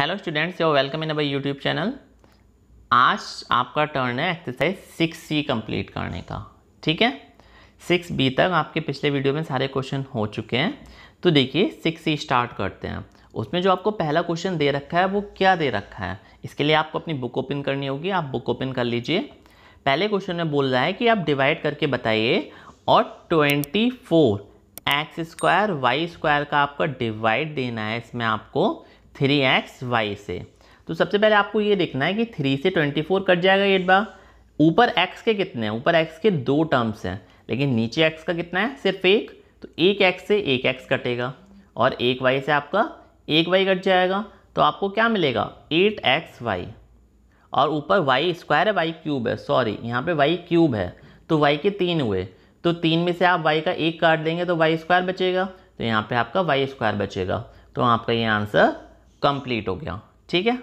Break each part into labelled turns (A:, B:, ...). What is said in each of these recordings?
A: hello students yo welcome in our YouTube channel आज आपका turn है एक्सरसाइज सिक्स सी कम्प्लीट करने का ठीक है सिक्स बी तक आपके पिछले वीडियो में सारे क्वेश्चन हो चुके हैं तो देखिए सिक्स सी स्टार्ट करते हैं उसमें जो आपको पहला क्वेश्चन दे रखा है वो क्या दे रखा है इसके लिए आपको अपनी बुक ओपन करनी होगी आप बुक ओपन कर लीजिए पहले क्वेश्चन में बोल रहा है कि आप डिवाइड करके बताइए और twenty four x square Y square का आपका डिवाइड देना है इसमें आपको थ्री एक्स वाई से तो सबसे पहले आपको ये देखना है कि थ्री से ट्वेंटी फोर कट जाएगा ये बा ऊपर एक्स के कितने हैं ऊपर एक्स के दो टर्म्स हैं लेकिन नीचे एक्स का कितना है सिर्फ एक तो एक एक्स से एक एक्स कटेगा और एक वाई से आपका एक वाई कट जाएगा तो आपको क्या मिलेगा एट एक्स वाई और ऊपर वाई स्क्वायर है वाई क्यूब है सॉरी यहाँ पे वाई क्यूब है तो वाई के तीन हुए तो तीन में से आप वाई का एक काट देंगे तो वाई स्क्वायर बचेगा तो यहाँ पे आपका वाई स्क्वायर बचेगा तो आपका ये आंसर कंप्लीट हो गया ठीक है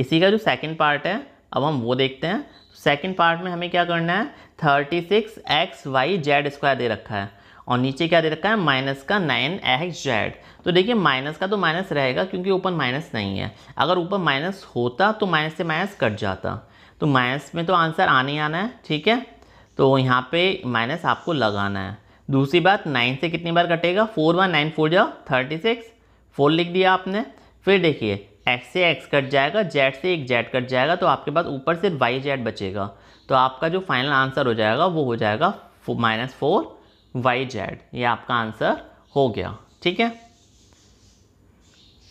A: इसी का जो सेकंड पार्ट है अब हम वो देखते हैं सेकंड पार्ट में हमें क्या करना है thirty six X Y Z square दे रखा है और नीचे क्या दे रखा है माइनस का नाइन एक्स जेड तो देखिए माइनस का तो माइनस रहेगा क्योंकि ऊपर माइनस नहीं है अगर ऊपर माइनस होता तो माइनस से माइनस कट जाता तो माइनस में तो आंसर आने आना है ठीक है तो यहाँ पे माइनस आपको लगाना है दूसरी बात नाइन से कितनी बार कटेगा फोर वन नाइन फोर जाओ थर्टी सिक्स फोर लिख दिया आपने फिर देखिए एक्स से एक्स कट जाएगा जेड से एक जेड कट जाएगा तो आपके पास ऊपर से वाई जेड बचेगा तो आपका जो फाइनल आंसर हो जाएगा वो हो जाएगा माइनस फोर वाई जेड ये आपका आंसर हो गया ठीक है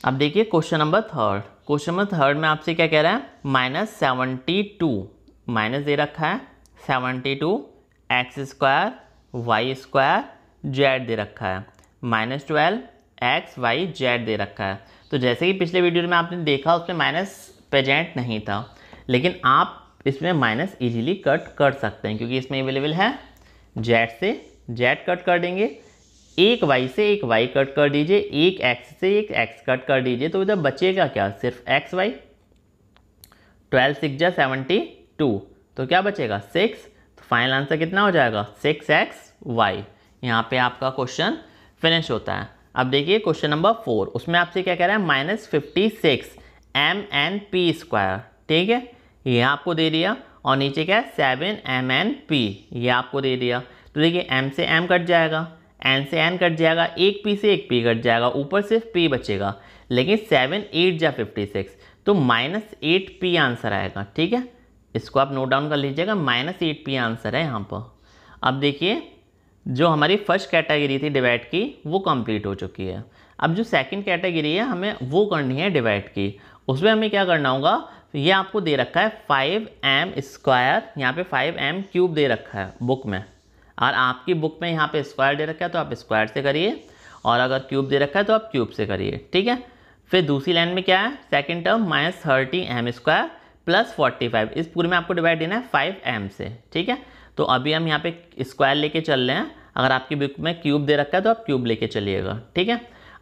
A: अब देखिए question number third question number third में आपसे क्या कह रहा है माइनस सेवनटी टू माइनस दे रखा है seventy two x square Y square Z दे रखा है minus twelve X Y Z दे रखा है तो जैसे कि पिछले वीडियो में आपने देखा उसमें माइनस पेजेंट नहीं था लेकिन आप इसमें माइनस इजीली कट कर सकते हैं क्योंकि इसमें अवेलेबल है जेड से जेड कट कर देंगे एक वाई से एक वाई कट कर दीजिए एक एक्स से एक एक्स कट कर दीजिए तो इधर बचेगा क्या सिर्फ एक्स वाई ट्वेल्व सिक्स जा सेवेंटी टू तो क्या बचेगा सिक्स तो फाइनल आंसर कितना हो जाएगा सिक्स एक्स वाई यहाँ पर आपका क्वेश्चन फिनिश होता है अब देखिए क्वेश्चन नंबर फोर उसमें आपसे क्या कह रहा है minus fifty six M N P square ठीक है ये आपको दे दिया और नीचे क्या है सेवन एम एन पी ये आपको दे दिया तो देखिए एम से एम कट जाएगा एन से एन कट जाएगा एक पी से एक पी कट जाएगा ऊपर सिर्फ पी बचेगा लेकिन सेवन एट जा फिफ्टी सिक्स तो माइनस एट पी आंसर आएगा ठीक है इसको आप नोट डाउन कर लीजिएगा माइनस एट पी आंसर है यहाँ पर अब देखिए जो हमारी फर्स्ट कैटेगरी थी डिवाइड की वो कंप्लीट हो चुकी है अब जो सेकंड कैटेगरी है हमें वो करनी है डिवाइड की उसमें हमें क्या करना होगा ये आपको दे रखा है फाइव एम स्क्वायर यहाँ पे फाइव एम क्यूब दे रखा है बुक में और आपकी बुक में यहाँ पे स्क्वायर दे रखा है तो आप स्क्वायर से करिए और अगर क्यूब दे रखा है तो आप क्यूब से करिए ठीक है फिर दूसरी लाइन में क्या है second term minus thirty M square plus forty five इस पूरे में आपको डिवाइड देना है फाइव एम से ठीक है तो अभी हम यहाँ पे स्क्वायर लेके चल रहे हैं अगर आपकी बुक में क्यूब दे रखा है तो आप क्यूब लेके चलिएगा ठीक है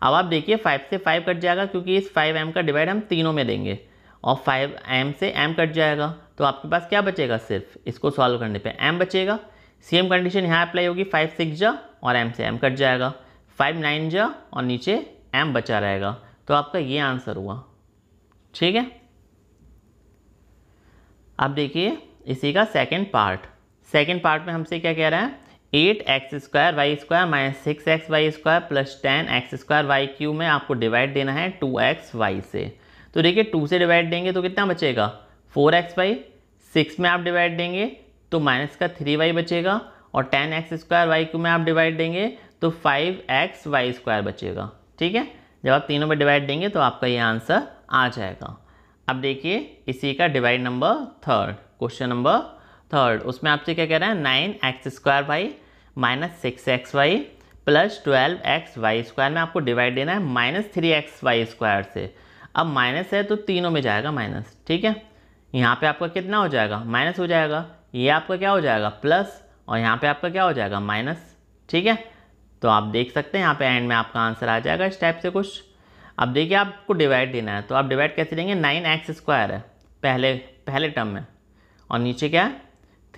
A: अब आप देखिए फाइव से फाइव कट जाएगा क्योंकि इस फाइव एम का डिवाइड हम तीनों में देंगे और फाइव एम से एम कट जाएगा तो आपके पास क्या बचेगा सिर्फ इसको सॉल्व करने पर एम बचेगा सेम कंडीशन यहाँ अप्लाई होगी फाइव सिक्स जा और एम से एम कट जाएगा फाइव नाइन जा और नीचे एम बचा रहेगा तो आपका ये आंसर हुआ ठीक है आप देखिए इसी का सेकेंड पार्ट सेकेंड पार्ट में हमसे क्या कह रहा है eight X square Y square minus six X Y square plus ten X square Y cube में आपको डिवाइड देना है टू एक्स वाई से तो देखिए टू से डिवाइड देंगे तो कितना बचेगा फोर एक्स वाई सिक्स में आप डिवाइड देंगे तो माइनस का थ्री वाई बचेगा और ten X square Y cube में आप डिवाइड देंगे तो फाइव एक्स वाई स्क्वायर बचेगा ठीक है जब आप तीनों में डिवाइड देंगे तो आपका ये आंसर आ जाएगा अब देखिए इसी का divide number third question number third उसमें आपसे क्या कह रहा है nine X square Y minus six X Y plus twelve X Y square में आपको डिवाइड देना है minus three X Y square से अब माइनस है तो तीनों में जाएगा माइनस ठीक है यहाँ पे आपका कितना हो जाएगा माइनस हो जाएगा ये आपका क्या हो जाएगा प्लस और यहाँ पे आपका क्या हो जाएगा माइनस ठीक है तो आप देख सकते हैं यहाँ पे एंड में आपका आंसर आ जाएगा इस टाइप से कुछ अब देखिए आपको डिवाइड देना है तो आप डिवाइड कैसे देंगे नाइन एक्स स्क्वायर है पहले पहले टर्म में और नीचे क्या है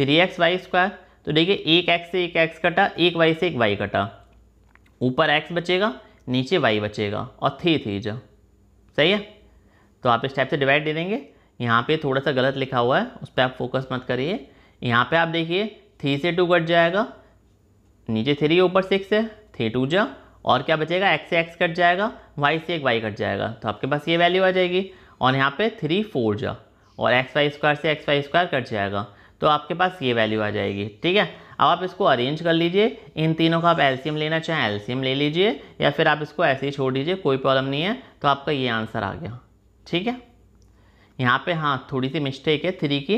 A: थ्री एक्स वाई स्क्वायर तो देखिए एक एक्स से एक एक्स कटा एक वाई से एक वाई कटा ऊपर एक्स बचेगा नीचे वाई बचेगा और थ्री थ्री जा सही है तो आप इस टाइप से डिवाइड दे देंगे यहाँ पे थोड़ा सा गलत लिखा हुआ है उस पर आप फोकस मत करिए यहाँ पे आप देखिए थ्री से टू कट जाएगा नीचे थ्री ऊपर सिक्स है थ्री टू जा और क्या बचेगा एक्स से एक्स कट जाएगा वाई से एक वाई कट जाएगा तो आपके पास ये वैल्यू आ जाएगी और यहाँ पे थ्री फोर जा और एक्स वाई स्क्वायर से एक्स वाई स्क्वायर कट जाएगा तो आपके पास ये वैल्यू आ जाएगी ठीक है अब आप इसको अरेंज कर लीजिए इन तीनों का आप एल्सीयम लेना चाहें एल्सीयम ले लीजिए या फिर आप इसको ऐसे ही छोड़ दीजिए कोई प्रॉब्लम नहीं है तो आपका ये आंसर आ गया ठीक है यहाँ पे हाँ थोड़ी सी मिस्टेक है थ्री की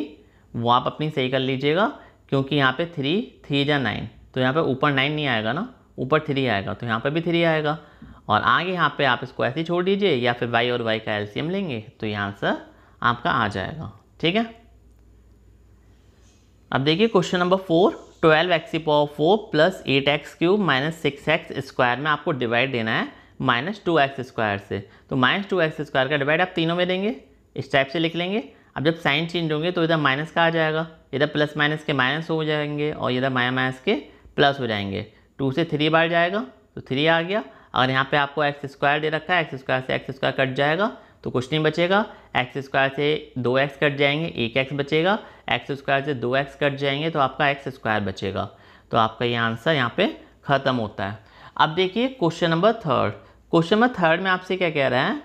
A: वो आप अपनी सही कर लीजिएगा क्योंकि यहाँ पे थ्री थ्री या नाइन तो यहाँ पे ऊपर नाइन नहीं आएगा ना ऊपर थ्री आएगा तो यहाँ पे भी थ्री आएगा और आगे यहाँ पे आप इसको ऐसे ही छोड़ दीजिए या फिर वाई और वाई का एल्सीयम लेंगे तो ये आंसर आपका आ जाएगा ठीक है अब देखिए question number four twelve X की power four plus eight X cube minus six x square में आपको डिवाइड देना है माइनस टू एक्स स्क्वायर से तो माइनस टू एक्स स्क्वायर का डिवाइड आप तीनों में देंगे इस टाइप से लिख लेंगे अब जब साइन चेंज होंगे तो इधर माइनस का आ जाएगा इधर प्लस माइनस के माइनस हो जाएंगे और इधर माया माइनस के प्लस हो जाएंगे टू से थ्री बार जाएगा तो थ्री आ गया अगर यहाँ पे आपको एक्स स्क्वायर दे रखा है एक्स स्क्वायर से एक्स स्क्वायर कट जाएगा तो कुछ नहीं बचेगा एक्स स्क्वायर से दो एक्स कट जाएंगे एक एक्स बचेगा एक्स स्क्वायर से दो एक्स कट जाएंगे तो आपका एक्स स्क्वायर बचेगा तो आपका ये आंसर यहाँ पे ख़त्म होता है अब देखिए question number third question number third में आपसे क्या कह रहा है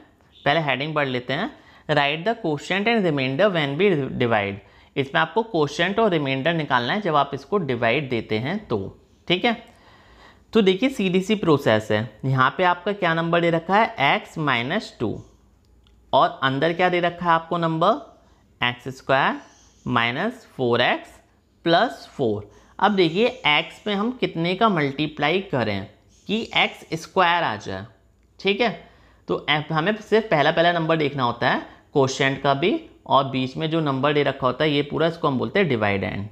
A: पहले हेडिंग पढ़ लेते हैं write the question and reminder when be divide इसमें आपको क्वेश्चन और रिमाइंडर निकालना है जब आप इसको डिवाइड देते हैं तो ठीक है तो देखिए सी प्रोसेस है यहाँ पे आपका क्या नंबर दे रखा है एक्स माइनस टू और अंदर क्या दे रखा है आपको number X square minus four x plus four अब देखिए एक्स में हम कितने का मल्टीप्लाई करें कि एक्स स्क्वायर आ जाए ठीक है तो हमें सिर्फ पहला पहला नंबर देखना होता है क्वेश्चन का भी और बीच में जो नंबर दे रखा होता है ये पूरा इसको हम बोलते हैं डिवाइडेंड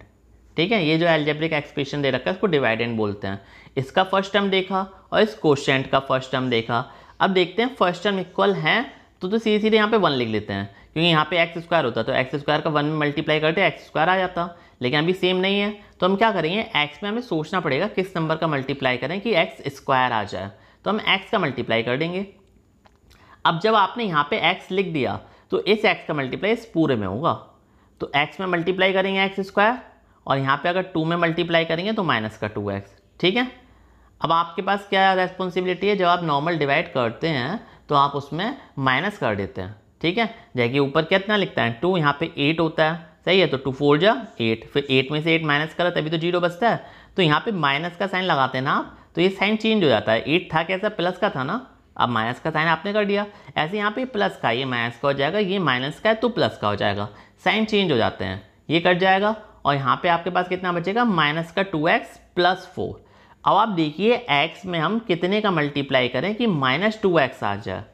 A: ठीक है ये जो एल्जेब्रिक एक्सप्रेशन दे रखा है इसको डिवाइडेंड बोलते हैं इसका फर्स्ट टर्म देखा और इस क्वेश्चन का फर्स्ट टर्म देखा अब देखते हैं फर्स्ट टर्म इक्वल है तो तो सीधे सीधे यहाँ पे वन लिख लेते हैं क्योंकि यहाँ पे एक्स स्क्वायर होता तो एक्स स्क्वायर का वन में मल्टीप्लाई करते एक्स स्क्वायर आ जाता लेकिन अभी सेम नहीं है तो हम क्या करेंगे एक्स में हमें सोचना पड़ेगा किस नंबर का मल्टीप्लाई करें कि एक्स स्क्वायर आ जाए तो हम एक्स का मल्टीप्लाई कर देंगे अब जब आपने यहाँ पर एक्स लिख दिया तो इस एक्स का मल्टीप्लाई इस पूरे में होगा तो एक्स में मल्टीप्लाई करेंगे एक्स स्क्वायर और यहाँ पर अगर टू में मल्टीप्लाई करेंगे तो माइनस का टू एक्स ठीक है अब आपके पास क्या रेस्पॉन्सिबिलिटी है जब आप नॉर्मल डिवाइड करते हैं तो आप उसमें माइनस कर देते हैं ठीक है जैसे ऊपर कितना लिखता है टू यहाँ पे एट होता है सही है तो टू फोर जा एट फिर एट में से एट माइनस करो तभी तो जीरो बचता है तो यहाँ पे माइनस का साइन लगाते हैं ना आप तो ये साइन चेंज हो जाता है एट था कैसा प्लस का था ना अब माइनस का साइन आपने कर दिया ऐसे यहाँ पे प्लस का ये माइनस का हो जाएगा ये माइनस का है तो प्लस का हो जाएगा साइन चेंज हो जाते हैं ये कट जाएगा और यहाँ पे आपके पास कितना बचेगा माइनस का टू एक्स प्लस फोर अब आप देखिए एक्स में हम कितने का मल्टीप्लाई करें कि माइनस टू एक्स आ जाए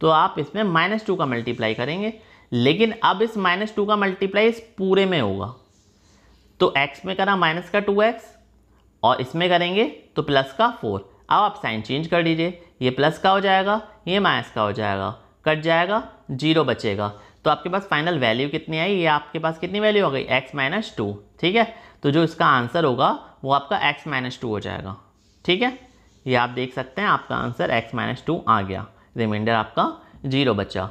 A: तो आप इसमें माइनस टू का मल्टीप्लाई करेंगे लेकिन अब इस माइनस टू का मल्टीप्लाई इस पूरे में होगा तो एक्स में करा माइनस का टू एक्स और इसमें करेंगे तो प्लस का फोर अब आप साइन चेंज कर दीजिए ये प्लस का हो जाएगा ये माइनस का हो जाएगा कट जाएगा जीरो बचेगा तो आपके पास फाइनल वैल्यू कितनी आई ये आपके पास कितनी वैल्यू हो गई एक्स माइनस टू ठीक है तो जो इसका आंसर होगा वो आपका x माइनस टू हो जाएगा ठीक है ये आप देख सकते हैं आपका आंसर x माइनस टू आ गया रिमाइंडर आपका जीरो बचा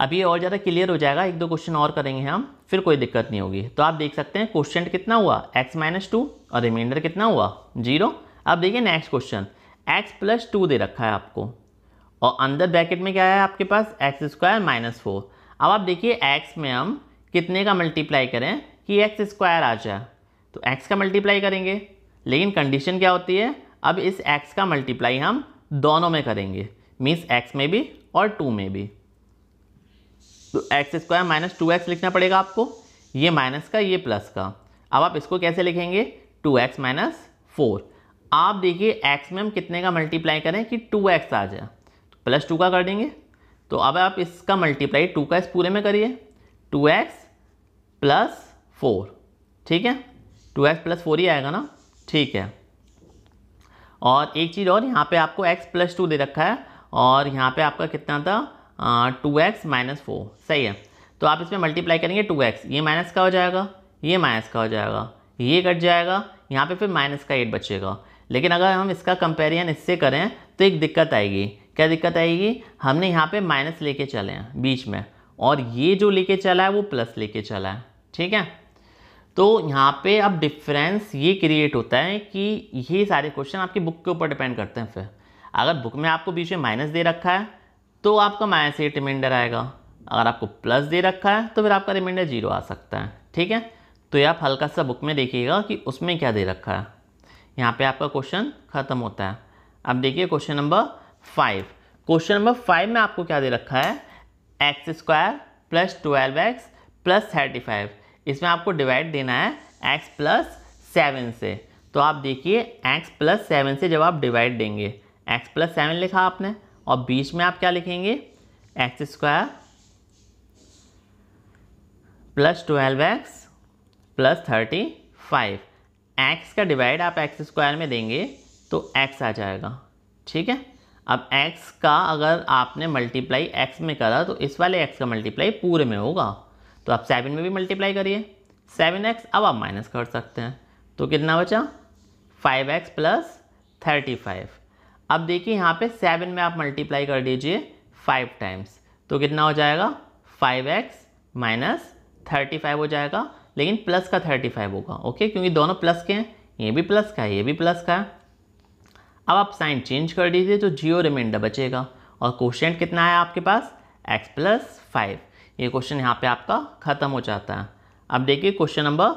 A: अब ये और ज़्यादा क्लियर हो जाएगा एक दो क्वेश्चन और करेंगे हम फिर कोई दिक्कत नहीं होगी तो आप देख सकते हैं क्वेश्चन कितना हुआ x माइनस टू और रिमाइंडर कितना हुआ जीरो अब देखिए next question x plus two दे रखा है आपको और अंदर ब्रैकेट में क्या है आपके पास एक्स स्क्वायर माइनस फोर अब आप देखिए एक्स में हम कितने का मल्टीप्लाई करें कि एक्स स्क्वायर आ जाए तो एक्स का मल्टीप्लाई करेंगे लेकिन कंडीशन क्या होती है अब इस एक्स का मल्टीप्लाई हम दोनों में करेंगे मीन्स एक्स में भी और टू में भी तो X square minus two X लिखना पड़ेगा आपको ये माइनस का ये प्लस का अब आप इसको कैसे लिखेंगे टू एक्स माइनस फोर आप देखिए एक्स में हम कितने का मल्टीप्लाई करें कि टू एक्स आ जाए प्लस तो टू का कर देंगे तो अब आप इसका मल्टीप्लाई टू का इस पूरे में करिए टू एक्स प्लस फोर ठीक है टू एक्स प्लस फोर ही आएगा ना ठीक है और एक चीज़ और यहाँ पे आपको x प्लस टू दे रखा है और यहाँ पे आपका कितना था टू एक्स माइनस फोर सही है तो आप इसमें मल्टीप्लाई करेंगे टू एक्स ये माइनस का हो जाएगा ये माइनस का हो जाएगा ये कट जाएगा यहाँ पे फिर माइनस का एट बचेगा लेकिन अगर हम इसका कंपेरिजन इससे करें तो एक दिक्कत आएगी क्या दिक्कत आएगी हमने यहाँ पर माइनस कर चले हैं बीच में और ये जो लेके चला है वो प्लस लेके चला है ठीक है तो यहाँ पे अब डिफरेंस ये क्रिएट होता है कि ये सारे क्वेश्चन आपकी बुक के ऊपर डिपेंड करते हैं फिर अगर बुक में आपको बीच में माइनस दे रखा है तो आपका माइनस एट रिमाइंडर आएगा अगर आपको प्लस दे रखा है तो फिर आपका रिमाइंडर जीरो आ सकता है ठीक है तो ये आप हल्का सा बुक में देखिएगा कि उसमें क्या दे रखा है यहाँ पर आपका क्वेश्चन ख़त्म होता है अब देखिए question number five question number five में आपको क्या दे रखा है x square plus twelve x plus thirty five इसमें आपको डिवाइड देना है एक्स प्लस सेवन से तो आप देखिए एक्स प्लस सेवन से जब आप डिवाइड देंगे एक्स प्लस सेवन लिखा आपने और बीच में आप क्या लिखेंगे X square plus twelve x plus thirty five X का डिवाइड आप एक्स स्क्वायर में देंगे तो एक्स आ जाएगा ठीक है अब एक्स का अगर आपने मल्टीप्लाई एक्स में करा तो इस वाले एक्स का मल्टीप्लाई पूरे में होगा तो आप सेवन में भी मल्टीप्लाई करिए सेवन एक्स अब आप माइनस कर सकते हैं तो कितना बचा five x plus thirty five अब देखिए यहाँ पे सेवन में आप मल्टीप्लाई कर दीजिए फाइव टाइम्स तो कितना हो जाएगा five x minus thirty five हो जाएगा लेकिन प्लस का थर्टी फाइव होगा ओके क्योंकि दोनों प्लस के हैं ये भी प्लस का है ये भी प्लस का है अब आप साइन चेंज कर दीजिए तो जियो रिमाइंडर बचेगा और क्वेश्चन कितना है आपके पास एक्स प्लस फाइव ये क्वेश्चन यहाँ पे आपका ख़त्म हो जाता है अब देखिए question number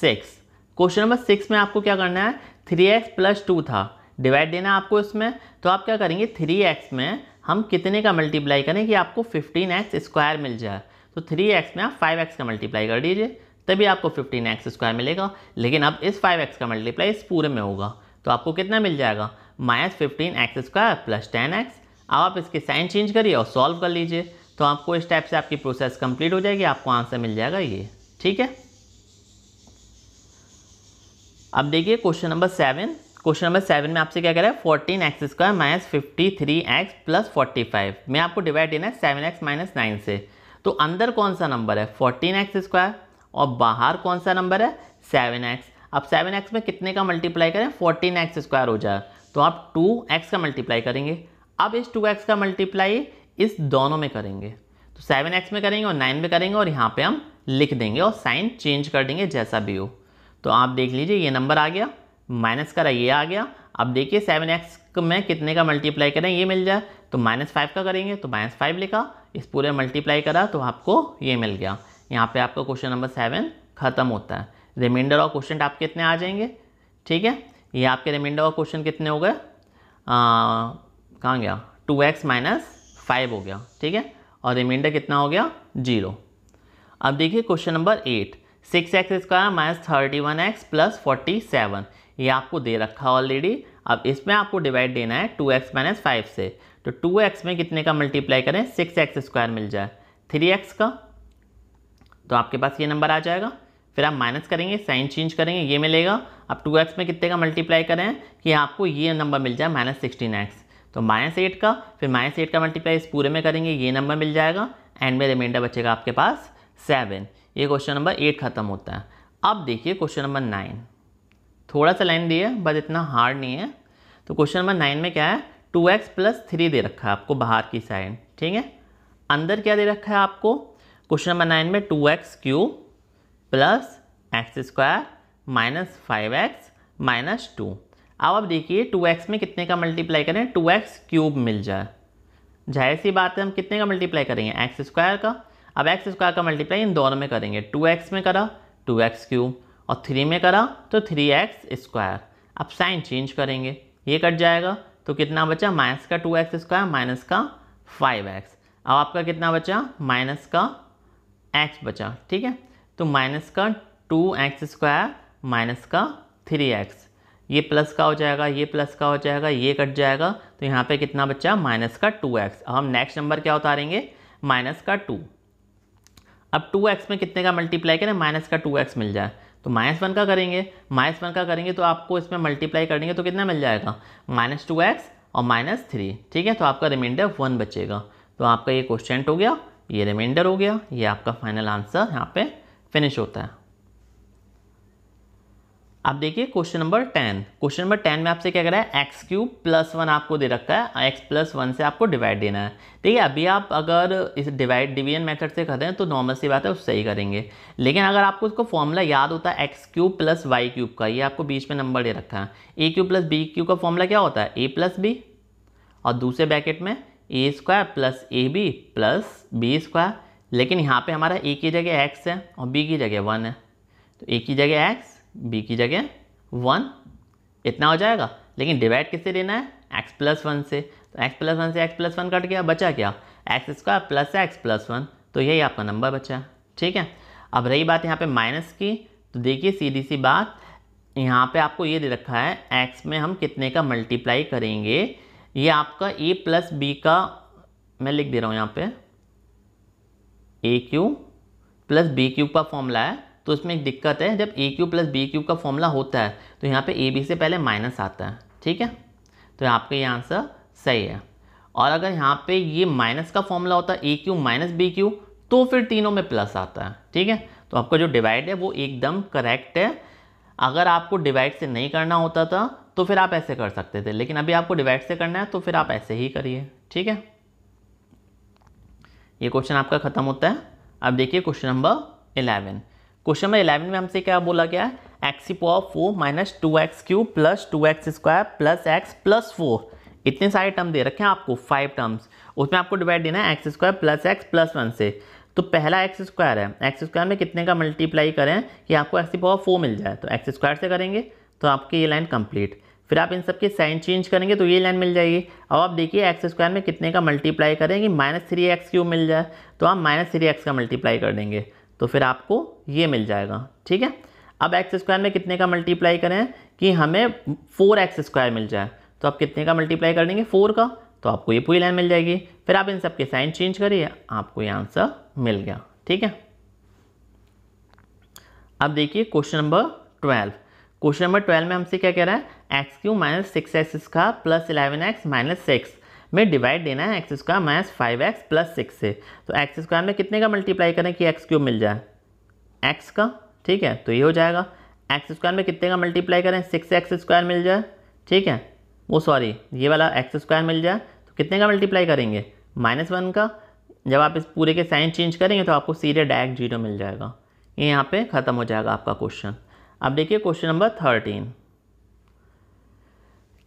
A: six question number six में आपको क्या करना है थ्री एक्स प्लस टू था डिवाइड देना है आपको इसमें तो आप क्या करेंगे थ्री एक्स में हम कितने का मल्टीप्लाई करें कि आपको फिफ्टीन एक्स स्क्वायर मिल जाए तो थ्री एक्स में आप फाइव एक्स का मल्टीप्लाई कर दीजिए तभी आपको फिफ्टीन एक्स स्क्वायर मिलेगा लेकिन अब इस फाइव एक्स का मल्टीप्लाई इस पूरे में होगा तो आपको कितना मिल जाएगा minus fifteen x square plus ten x अब आप इसके साइन चेंज करिए और सॉल्व कर लीजिए तो आपको इस टाइप से आपकी प्रोसेस कंप्लीट हो जाएगी आपको आंसर मिल जाएगा ये ठीक है अब देखिए question number seven question number seven में आपसे क्या कह रहा है fourteen x square minus fifty three x plus forty five में आपको डिवाइड देना है सेवन एक्स माइनस नाइन से तो अंदर कौन सा नंबर है फोर्टीन एक्स स्क्वायर और बाहर कौन सा नंबर है सेवन एक्स अब सेवन एक्स में कितने का मल्टीप्लाई करें फोर्टीन एक्स स्क्वायर हो जाए तो आप टू एक्स का मल्टीप्लाई करेंगे अब इस टू एक्स का मल्टीप्लाई इस दोनों में करेंगे तो सेवन एक्स में करेंगे और नाइन में करेंगे और यहाँ पे हम लिख देंगे और साइन चेंज कर देंगे जैसा भी हो तो आप देख लीजिए ये नंबर आ गया माइनस करा ये आ गया अब देखिए सेवन एक्स में कितने का मल्टीप्लाई करें ये मिल जाए तो माइनस फाइव का करेंगे तो माइनस फाइव लिखा इस पूरे मल्टीप्लाई करा तो आपको ये मिल गया यहाँ पे आपका क्वेश्चन नंबर सेवन ख़त्म होता है रिमाइंडर और क्वेश्चन आप कितने आ जाएंगे ठीक है ये आपके रिमाइंडर और क्वेश्चन कितने हो गए कहाँ गया टू एक्स माइनस फाइव हो गया ठीक है और रिमाइंडर कितना हो गया जीरो अब देखिए question number eight six x square minus thirty one x plus forty seven ये आपको दे रखा ऑलरेडी अब इसमें आपको डिवाइड देना है टू एक्स माइनस फाइव से तो टू एक्स में कितने का मल्टीप्लाई करें सिक्स एक्स स्क्वायर मिल जाए थ्री एक्स का तो आपके पास ये नंबर आ जाएगा फिर आप माइनस करेंगे साइन चेंज करेंगे ये मिलेगा अब टू एक्स में कितने का मल्टीप्लाई करें कि आपको ये नंबर मिल जाए माइनस सिक्सटीन एक्स तो माइनस एट का फिर माइनस एट का मल्टीप्लाई इस पूरे में करेंगे ये नंबर मिल जाएगा एंड में रिमाइंडर बचेगा आपके पास सेवन ये क्वेश्चन नंबर एट खत्म होता है अब देखिए क्वेश्चन नंबर नाइन थोड़ा सा लाइन दिया बस इतना हार्ड नहीं है तो क्वेश्चन नंबर नाइन में क्या है टू एक्स प्लस थ्री दे रखा है आपको बाहर की साइड ठीक है अंदर क्या दे रखा है आपको क्वेश्चन नंबर नाइन में two x cube plus x square minus five x minus two अब आप देखिए टू एक्स में कितने का मल्टीप्लाई करें टू एक्स क्यूब मिल जाए जाहिर सी बात है हम कितने का मल्टीप्लाई करेंगे एक्स स्क्वायर का अब एक्स स्क्वायर का मल्टीप्लाई इन दोनों में करेंगे टू एक्स में करा टू एक्स क्यूब और थ्री में करा तो थ्री एक्स स्क्वायर अब साइन चेंज करेंगे ये कट जाएगा तो कितना बचा माइनस का टू एक्स स्क्वायर माइनस का फाइव एक्स अब आपका कितना बचा माइनस का एक्स बचा ठीक है तो माइनस का टू एक्स स्क्वायर माइनस का थ्री एक्स ये प्लस का हो जाएगा ये प्लस का हो जाएगा ये कट जाएगा तो यहाँ पे कितना बचा माइनस का टू एक्स अब हम नेक्स्ट नंबर क्या उतारेंगे माइनस का टू अब टू एक्स में कितने का मल्टीप्लाई करें माइनस का टू एक्स मिल जाए तो माइनस वन का करेंगे माइनस वन का करेंगे तो आपको इसमें मल्टीप्लाई करेंगे तो कितना मिल जाएगा माइनस टू एक्स और माइनस थ्री ठीक है तो आपका रिमाइंडर वन बचेगा तो आपका ये क्वेश्चन हो गया ये रिमाइंडर हो गया ये आपका फाइनल आंसर यहाँ पे फिनिश होता है आप देखिए question number ten question number ten में आपसे क्या करा है एक्स क्यूब प्लस वन आपको दे रखा है एक्स प्लस वन से आपको डिवाइड देना है ठीक है अभी आप अगर इस डिवाइड डिवीजन मेथड से करते हैं तो नॉर्मल सी बात है उससे ही करेंगे लेकिन अगर आपको उसको फॉर्मूला याद होता है x cube plus y cube का ये आपको बीच में नंबर दे रखा है a cube plus b cube का फॉर्मूला क्या होता है ए प्लस बी और दूसरे ब्रैकेट में a square plus a b plus b square लेकिन यहाँ पर हमारा ए की जगह एक्स है और बी की जगह वन है तो ए की जगह एक्स बी की जगह वन इतना हो जाएगा लेकिन डिवाइड किससे लेना है एक्स प्लस वन से तो एक्स प्लस वन से एक्स प्लस वन कट गया बचा क्या x square plus x plus one तो यही आपका नंबर बचा ठीक है अब रही बात यहाँ पे माइनस की तो देखिए सीधी सी बात यहाँ पे आपको ये दे रखा है एक्स में हम कितने का मल्टीप्लाई करेंगे ये आपका ए प्लस बी का मैं लिख दे रहा हूँ यहाँ पे a cube plus b cube का फॉर्मूला है तो इसमें एक दिक्कत है जब a cube plus b cube का फॉर्मूला होता है तो यहाँ पे ए बी से पहले माइनस आता है ठीक है तो आपका ये आंसर सही है और अगर यहाँ पे ये माइनस का फॉर्मूला होता है a cube minus b cube तो फिर तीनों में प्लस आता है ठीक है तो आपका जो डिवाइड है वो एकदम करेक्ट है अगर आपको डिवाइड से नहीं करना होता था तो फिर आप ऐसे कर सकते थे लेकिन अभी आपको डिवाइड से करना है तो फिर आप ऐसे ही करिए ठीक है ये क्वेश्चन आपका ख़त्म होता है अब देखिए question number eleven question number eleven में हमसे क्या बोला गया है एक्स की power four minus two x cube plus two x square plus x plus four इतने सारे टर्म दे रखे हैं आपको फाइव टर्म्स उसमें आपको डिवाइड देना है x square plus x plus one से तो पहला एक्स स्क्वायर है एक्स स्क्वायर में कितने का मल्टीप्लाई करें कि आपको एक्स की पावर फोर मिल जाए तो एक्स स्क्वायर से करेंगे तो आपकी ये लाइन कंप्लीट फिर आप इन सब के साइन चेंज करेंगे तो ये लाइन मिल जाएगी अब आप देखिए एक्स स्क्वायर में कितने का मल्टीप्लाई करेंगे माइनस थ्री एक्स क्यूब मिल जाए तो आप माइनस थ्री एक्स का मल्टीप्लाई कर देंगे तो फिर आपको ये मिल जाएगा ठीक है अब एक्स स्क्वायर में कितने का मल्टीप्लाई करें कि हमें फोर एक्स स्क्वायर मिल जाए तो आप कितने का मल्टीप्लाई कर देंगे फोर का तो आपको ये पूरी लाइन मिल जाएगी फिर आप इन सब के साइन चेंज करिए आपको ये आंसर मिल गया ठीक है अब देखिए question number twelve question number twelve में हमसे क्या कह रहा है x cube minus six x square plus eleven x minus six में डिवाइड देना है x square minus five x plus six से तो एक्स स्क्वायर में कितने का मल्टीप्लाई करें कि एक्स क्यूब मिल जाए एक्स का ठीक है तो ये हो जाएगा एक्स स्क्वायर में कितने का मल्टीप्लाई करें सिक्स एक्स स्क्वायर मिल जाए ठीक है वो सॉरी ये वाला एक्स स्क्वायर मिल जाए तो कितने का मल्टीप्लाई करेंगे माइनस वन का जब आप इस पूरे के साइन चेंज करेंगे तो आपको सीधे डायरेक्ट जीरो मिल जाएगा ये यहाँ पे ख़त्म हो जाएगा आपका क्वेश्चन अब देखिए क्वेश्चन नंबर थर्टीन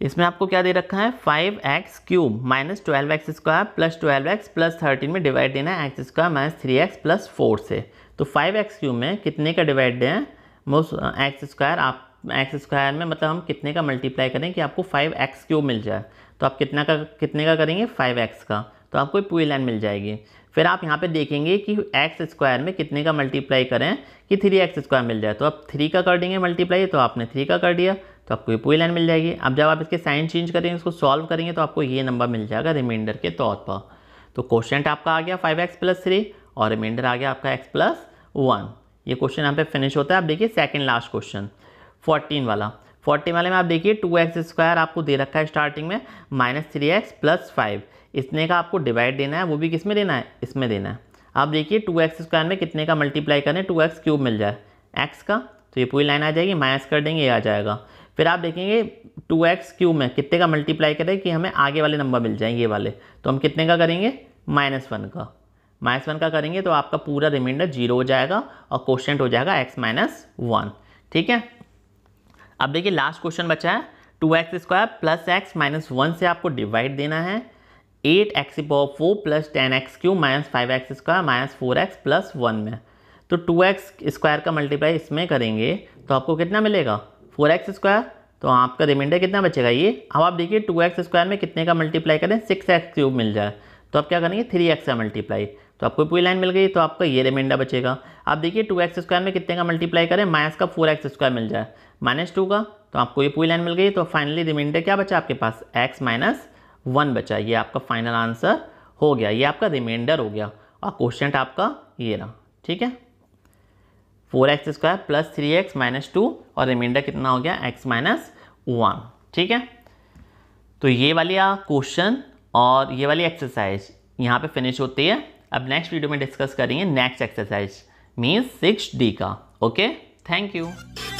A: इसमें आपको क्या दे रखा है five x cube minus twelve x square plus twelve x plus thirteen में डिवाइड देना है x square minus three x plus four से तो फाइव एक्स क्यूब में कितने का डिवाइड दें मोस्ट एक्स स्क्वायर आप एक्स स्क्वायर में मतलब हम कितने का मल्टीप्लाई करें कि आपको फाइव एक्स क्यूब मिल जाए तो आप कितना का कितने का करेंगे फाइव एक्स का तो आपको पूरी लाइन मिल जाएगी फिर आप यहाँ पे देखेंगे कि एक्स स्क्वायर में कितने का मल्टीप्लाई करें कि थ्री एक्स स्क्वायर मिल जाए तो आप थ्री का कर देंगे मल्टीप्लाई तो आपने थ्री का कर दिया तो आपको ये पूरी लाइन मिल जाएगी अब जब आप इसके साइन चेंज करेंगे इसको सॉल्व करेंगे तो आपको ये नंबर मिल जाएगा रिमाइंडर के तौर पर तो क्वेश्चन आपका आ गया फाइव एक्स प्लस थ्री और रिमाइंडर आ गया आपका एक्स प्लस वन ये क्वेश्चन यहाँ पे फिनिश होता है आप देखिए सेकेंड लास्ट क्वेश्चन फोर्टीन वाला फोर्टीन वाले में आप देखिए टू एक्स स्क्वायर आपको दे रखा है स्टार्टिंग में minus three x plus five इसने का आपको डिवाइड देना है वो भी किस में देना है इसमें देना है आप देखिए टू एक्स स्क्वायर में कितने का मल्टीप्लाई करें टू एक्स क्यूब मिल जाए एक्स का तो ये पूरी लाइन आ जाएगी माइनस कर देंगे ये आ जाएगा फिर आप देखेंगे टू एक्स क्यू में कितने का मल्टीप्लाई करें कि हमें आगे वाले नंबर मिल जाएंगे ये वाले तो हम कितने का करेंगे माइनस वन का माइनस वन का करेंगे तो आपका पूरा रिमाइंडर जीरो हो जाएगा और क्वेश्चन हो जाएगा एक्स माइनस वन ठीक है अब देखिए लास्ट क्वेश्चन बचा है two x square plus x minus one से आपको डिवाइड देना है eight x power four plus ten x cube minus five x square minus four x plus one में तो टू एक्स स्क्वायर का मल्टीप्लाई इसमें करेंगे तो आपको कितना मिलेगा फोर एक्स स्क्वायर तो आपका रिमाइंडर कितना बचेगा ये अब आप देखिए टू एक्स स्क्वायर में कितने का मल्टीप्लाई करें सिक्स एक्स क्यूब मिल जाए तो आप क्या करेंगे थ्री एक्स का मल्टीप्लाई तो आपको पूरी लाइन मिल गई तो आपका ये रिमाइंडर बचेगा आप देखिए टू एक्स स्क्वायर में कितने का मल्टीप्लाई करें माइनस का फोर एक्स स्क्वायर मिल जाए माइनस टू का तो आपको ये पूरी लाइन मिल गई तो फाइनली रिमाइंडर क्या बचा आपके पास एक्स माइनस वन बचा ये आपका फाइनल आंसर हो गया ये आपका रिमाइंडर हो गया और क्वेश्चन आपका ये रहा ठीक है four x square plus three x minus two और रिमाइंडर कितना हो गया एक्स माइनस वन ठीक है तो ये वाली क्वेश्चन और ये वाली एक्सरसाइज यहाँ पे फिनिश होती है अब नेक्स्ट वीडियो में डिस्कस करेंगे next exercise means six D का ओके थैंक यू